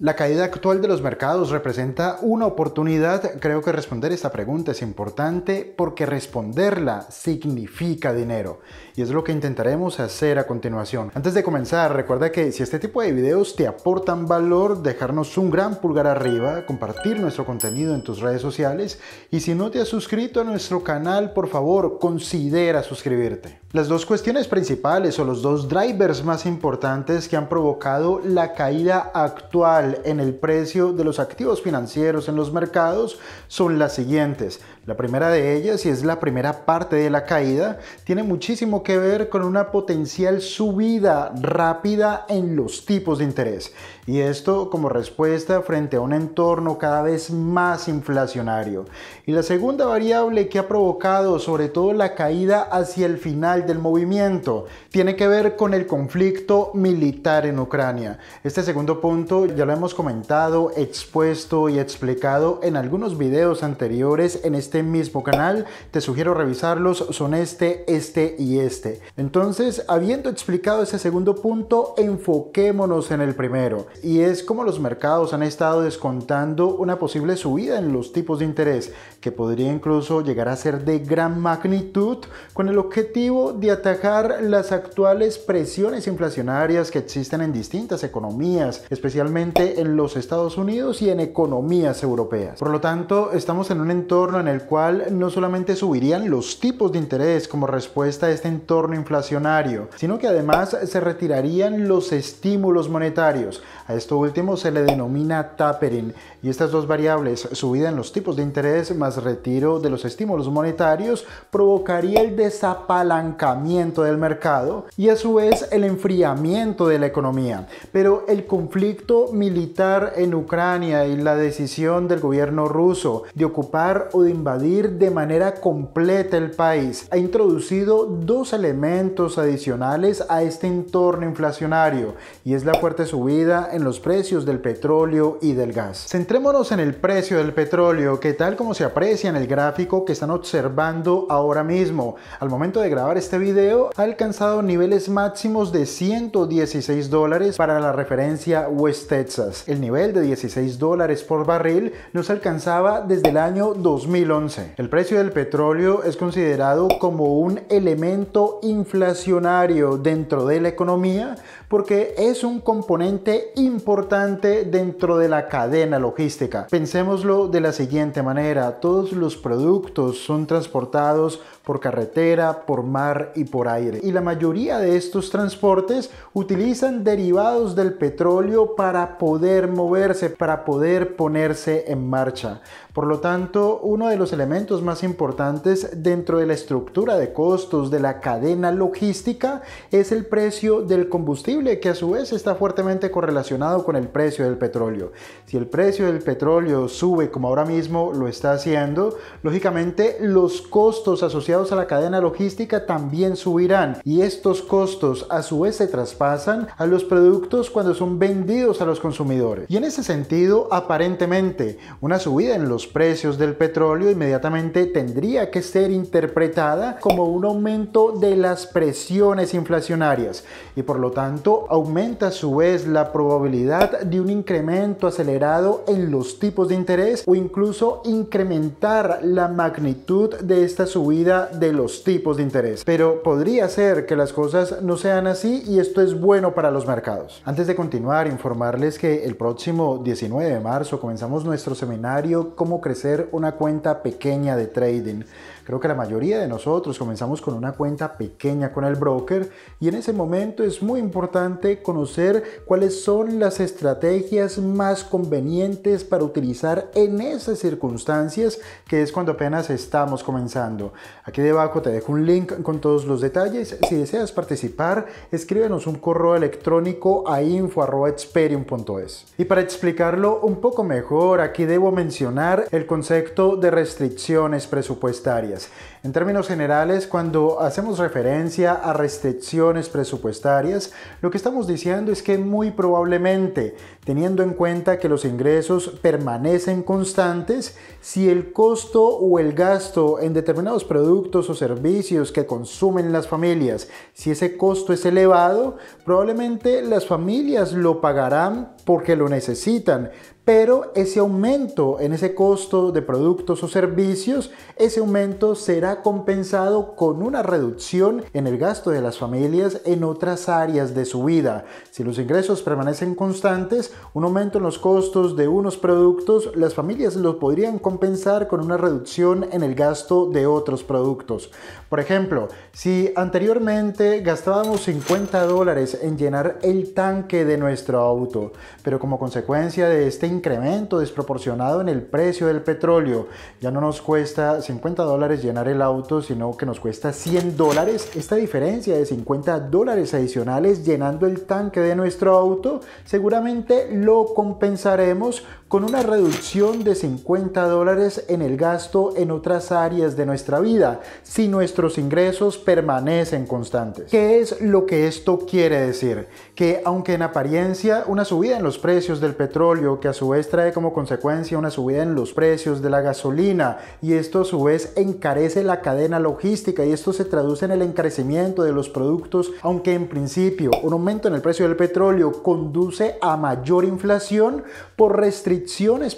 La caída actual de los mercados representa una oportunidad. Creo que responder esta pregunta es importante porque responderla significa dinero. Y es lo que intentaremos hacer a continuación. Antes de comenzar, recuerda que si este tipo de videos te aportan valor, dejarnos un gran pulgar arriba, compartir nuestro contenido en tus redes sociales. Y si no te has suscrito a nuestro canal, por favor, considera suscribirte. Las dos cuestiones principales o los dos drivers más importantes que han provocado la caída actual en el precio de los activos financieros en los mercados son las siguientes. La primera de ellas, y es la primera parte de la caída, tiene muchísimo que ver con una potencial subida rápida en los tipos de interés. Y esto como respuesta frente a un entorno cada vez más inflacionario. Y la segunda variable que ha provocado sobre todo la caída hacia el final del movimiento tiene que ver con el conflicto militar en Ucrania. Este segundo punto ya lo hemos comentado, expuesto y explicado en algunos videos anteriores en este este mismo canal. Te sugiero revisarlos, son este, este y este. Entonces, habiendo explicado ese segundo punto, enfoquémonos en el primero. Y es como los mercados han estado descontando una posible subida en los tipos de interés, que podría incluso llegar a ser de gran magnitud, con el objetivo de atajar las actuales presiones inflacionarias que existen en distintas economías, especialmente en los Estados Unidos y en economías europeas. Por lo tanto, estamos en un entorno en el cual no solamente subirían los tipos de interés como respuesta a este entorno inflacionario, sino que además se retirarían los estímulos monetarios. A esto último se le denomina tapering y estas dos variables, subida en los tipos de interés más retiro de los estímulos monetarios, provocaría el desapalancamiento del mercado y a su vez el enfriamiento de la economía. Pero el conflicto militar en Ucrania y la decisión del gobierno ruso de ocupar o de invadir de manera completa el país, ha introducido dos elementos adicionales a este entorno inflacionario y es la fuerte subida en los precios del petróleo y del gas. Centrémonos en el precio del petróleo, que tal como se aprecia en el gráfico que están observando ahora mismo, al momento de grabar este video ha alcanzado niveles máximos de 116 dólares para la referencia West Texas. El nivel de 16 dólares por barril nos alcanzaba desde el año 2011 el precio del petróleo es considerado como un elemento inflacionario dentro de la economía porque es un componente importante dentro de la cadena logística. Pensémoslo de la siguiente manera, todos los productos son transportados por carretera, por mar y por aire. Y la mayoría de estos transportes utilizan derivados del petróleo para poder moverse, para poder ponerse en marcha. Por lo tanto, uno de los elementos más importantes dentro de la estructura de costos de la cadena logística es el precio del combustible, que a su vez está fuertemente correlacionado con el precio del petróleo. Si el precio del petróleo sube como ahora mismo lo está haciendo, lógicamente los costos asociados a la cadena logística también subirán y estos costos a su vez se traspasan a los productos cuando son vendidos a los consumidores. Y en ese sentido, aparentemente, una subida en los precios del petróleo inmediatamente tendría que ser interpretada como un aumento de las presiones inflacionarias y por lo tanto aumenta a su vez la probabilidad de un incremento acelerado en los tipos de interés o incluso incrementar la magnitud de esta subida de los tipos de interés. Pero podría ser que las cosas no sean así y esto es bueno para los mercados. Antes de continuar, informarles que el próximo 19 de marzo comenzamos nuestro seminario Cómo crecer una cuenta pequeña de trading Creo que la mayoría de nosotros comenzamos con una cuenta pequeña con el broker y en ese momento es muy importante conocer cuáles son las estrategias más convenientes para utilizar en esas circunstancias que es cuando apenas estamos comenzando. Aquí debajo te dejo un link con todos los detalles. Si deseas participar, escríbenos un correo electrónico a info.experium.es. Y para explicarlo un poco mejor, aquí debo mencionar el concepto de restricciones presupuestarias. En términos generales, cuando hacemos referencia a restricciones presupuestarias, lo que estamos diciendo es que muy probablemente, teniendo en cuenta que los ingresos permanecen constantes, si el costo o el gasto en determinados productos o servicios que consumen las familias, si ese costo es elevado, probablemente las familias lo pagarán porque lo necesitan, pero ese aumento en ese costo de productos o servicios, ese aumento será compensado con una reducción en el gasto de las familias en otras áreas de su vida. Si los ingresos permanecen constantes, un aumento en los costos de unos productos, las familias los podrían compensar con una reducción en el gasto de otros productos. Por ejemplo, si anteriormente gastábamos 50 dólares en llenar el tanque de nuestro auto, pero como consecuencia de este incremento desproporcionado en el precio del petróleo. Ya no nos cuesta 50 dólares llenar el auto, sino que nos cuesta 100 dólares. Esta diferencia de 50 dólares adicionales llenando el tanque de nuestro auto, seguramente lo compensaremos con una reducción de 50 dólares en el gasto en otras áreas de nuestra vida si nuestros ingresos permanecen constantes. ¿Qué es lo que esto quiere decir? Que aunque en apariencia una subida en los precios del petróleo, que a su vez trae como consecuencia una subida en los precios de la gasolina, y esto a su vez encarece la cadena logística, y esto se traduce en el encarecimiento de los productos, aunque en principio un aumento en el precio del petróleo conduce a mayor inflación por restricción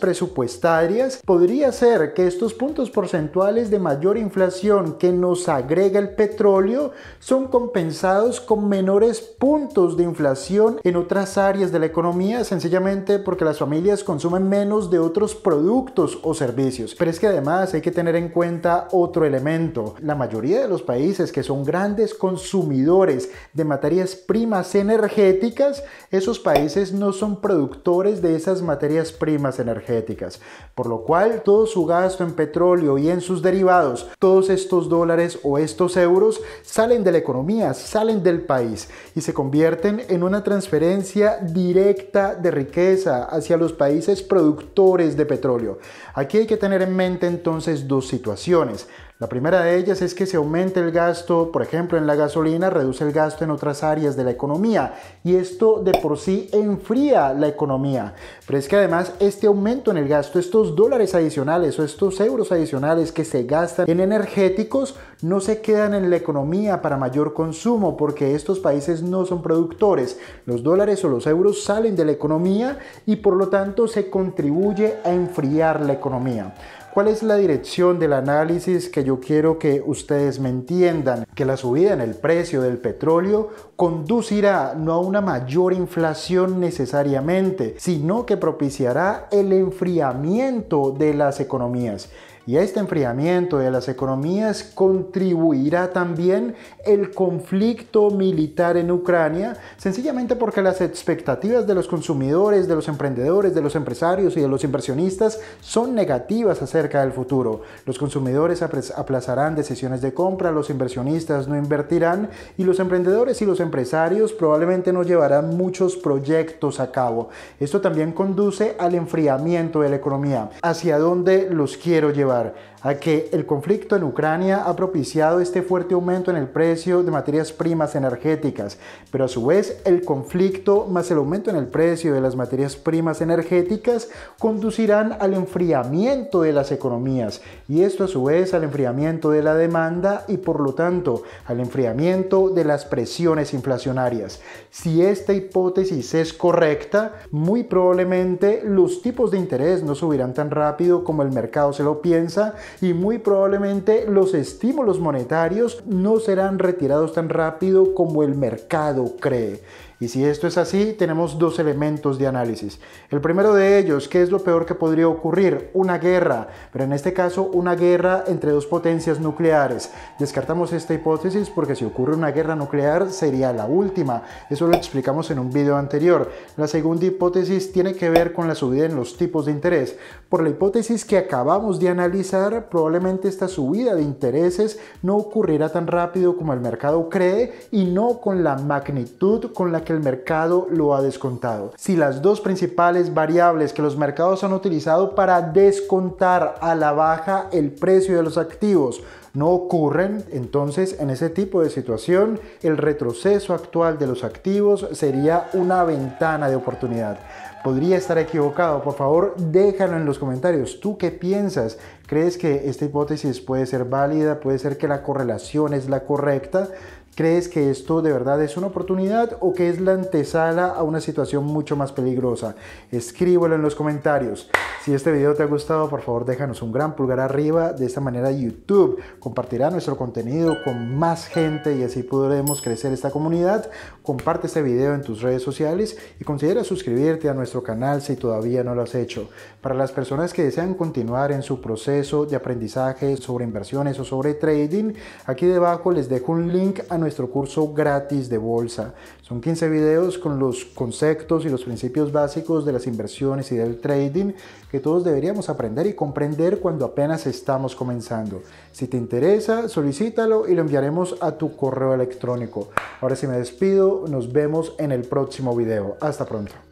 presupuestarias, podría ser que estos puntos porcentuales de mayor inflación que nos agrega el petróleo son compensados con menores puntos de inflación en otras áreas de la economía, sencillamente porque las familias consumen menos de otros productos o servicios. Pero es que además hay que tener en cuenta otro elemento. La mayoría de los países que son grandes consumidores de materias primas energéticas, esos países no son productores de esas materias primas energéticas, por lo cual todo su gasto en petróleo y en sus derivados, todos estos dólares o estos euros salen de la economía, salen del país y se convierten en una transferencia directa de riqueza hacia los países productores de petróleo. Aquí hay que tener en mente entonces dos situaciones. La primera de ellas es que se aumenta el gasto, por ejemplo, en la gasolina, reduce el gasto en otras áreas de la economía y esto de por sí enfría la economía. Pero es que además este aumento en el gasto, estos dólares adicionales o estos euros adicionales que se gastan en energéticos no se quedan en la economía para mayor consumo porque estos países no son productores. Los dólares o los euros salen de la economía y por lo tanto se contribuye a enfriar la economía. ¿Cuál es la dirección del análisis que yo quiero que ustedes me entiendan? Que la subida en el precio del petróleo conducirá no a una mayor inflación necesariamente, sino que propiciará el enfriamiento de las economías. Y a este enfriamiento de las economías contribuirá también el conflicto militar en Ucrania, sencillamente porque las expectativas de los consumidores, de los emprendedores, de los empresarios y de los inversionistas son negativas acerca del futuro. Los consumidores aplazarán decisiones de compra, los inversionistas no invertirán y los emprendedores y los empresarios probablemente no llevarán muchos proyectos a cabo. Esto también conduce al enfriamiento de la economía. ¿Hacia dónde los quiero llevar? var. a que el conflicto en Ucrania ha propiciado este fuerte aumento en el precio de materias primas energéticas, pero a su vez el conflicto más el aumento en el precio de las materias primas energéticas conducirán al enfriamiento de las economías y esto a su vez al enfriamiento de la demanda y por lo tanto al enfriamiento de las presiones inflacionarias. Si esta hipótesis es correcta, muy probablemente los tipos de interés no subirán tan rápido como el mercado se lo piensa, y muy probablemente los estímulos monetarios no serán retirados tan rápido como el mercado cree. Y si esto es así, tenemos dos elementos de análisis. El primero de ellos, ¿qué es lo peor que podría ocurrir? Una guerra, pero en este caso una guerra entre dos potencias nucleares. Descartamos esta hipótesis porque si ocurre una guerra nuclear sería la última. Eso lo explicamos en un video anterior. La segunda hipótesis tiene que ver con la subida en los tipos de interés. Por la hipótesis que acabamos de analizar, probablemente esta subida de intereses no ocurrirá tan rápido como el mercado cree y no con la magnitud con la que el mercado lo ha descontado. Si las dos principales variables que los mercados han utilizado para descontar a la baja el precio de los activos no ocurren, entonces en ese tipo de situación el retroceso actual de los activos sería una ventana de oportunidad. Podría estar equivocado, por favor déjalo en los comentarios. ¿Tú qué piensas? ¿Crees que esta hipótesis puede ser válida? ¿Puede ser que la correlación es la correcta? ¿Crees que esto de verdad es una oportunidad o que es la antesala a una situación mucho más peligrosa? Escríbelo en los comentarios. Si este video te ha gustado, por favor déjanos un gran pulgar arriba. De esta manera YouTube compartirá nuestro contenido con más gente y así podremos crecer esta comunidad. Comparte este video en tus redes sociales y considera suscribirte a nuestro canal si todavía no lo has hecho. Para las personas que desean continuar en su proceso de aprendizaje sobre inversiones o sobre trading, aquí debajo les dejo un link a nuestro curso gratis de bolsa. Son 15 videos con los conceptos y los principios básicos de las inversiones y del trading que todos deberíamos aprender y comprender cuando apenas estamos comenzando. Si te interesa, solicítalo y lo enviaremos a tu correo electrónico. Ahora sí me despido, nos vemos en el próximo video. Hasta pronto.